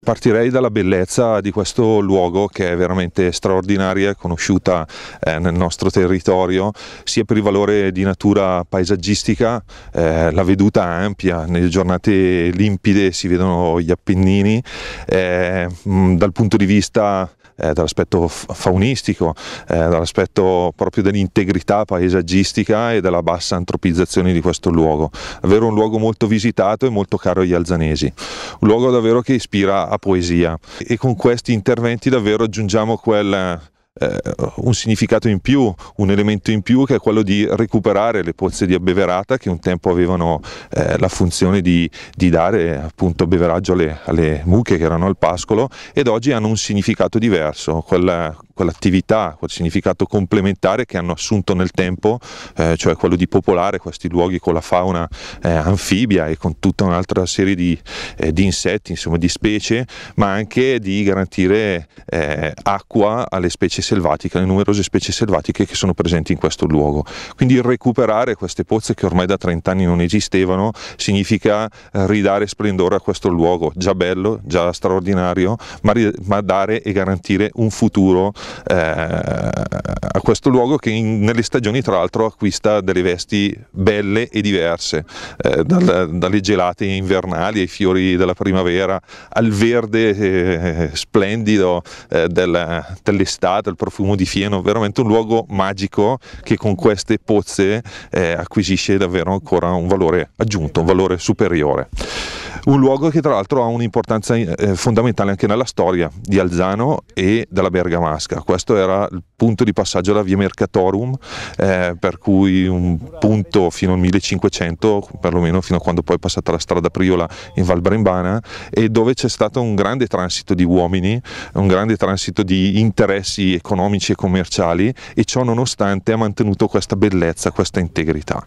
Partirei dalla bellezza di questo luogo che è veramente straordinaria, conosciuta eh, nel nostro territorio, sia per il valore di natura paesaggistica, eh, la veduta ampia, nelle giornate limpide si vedono gli Appennini, eh, dal punto di vista eh, dall'aspetto faunistico, eh, dall'aspetto proprio dell'integrità paesaggistica e della bassa antropizzazione di questo luogo. Davvero un luogo molto visitato e molto caro agli alzanesi, un luogo davvero che ispira poesia e con questi interventi davvero aggiungiamo quel eh, un significato in più, un elemento in più che è quello di recuperare le pozze di abbeverata che un tempo avevano eh, la funzione di, di, dare appunto beveraggio alle, alle, mucche che erano al pascolo ed oggi hanno un significato diverso, quella, quell'attività, quel significato complementare che hanno assunto nel tempo, eh, cioè quello di popolare questi luoghi con la fauna eh, anfibia e con tutta un'altra serie di, eh, di, insetti, insomma di specie, ma anche di garantire eh, acqua alle specie selvatica, le numerose specie selvatiche che sono presenti in questo luogo. Quindi recuperare queste pozze che ormai da 30 anni non esistevano significa eh, ridare splendore a questo luogo, già bello, già straordinario, ma, ma dare e garantire un futuro eh, a questo luogo che in, nelle stagioni tra l'altro acquista delle vesti belle e diverse, eh, dal, dalle gelate invernali ai fiori della primavera, al verde eh, eh splendido eh, dell'estate, il profumo di fieno, veramente un luogo magico che con queste pozze eh, acquisisce davvero ancora un valore aggiunto, un valore superiore un luogo che tra l'altro ha un'importanza eh, fondamentale anche nella storia di Alzano e della Bergamasca. Questo era il punto di passaggio della via Mercatorum, eh, per cui un punto fino al 1500, perlomeno fino a quando poi è passata la strada Priola in Val Brembana, e dove c'è stato un grande transito di uomini, un grande transito di interessi economici e commerciali e ciò nonostante ha mantenuto questa bellezza, questa integrità.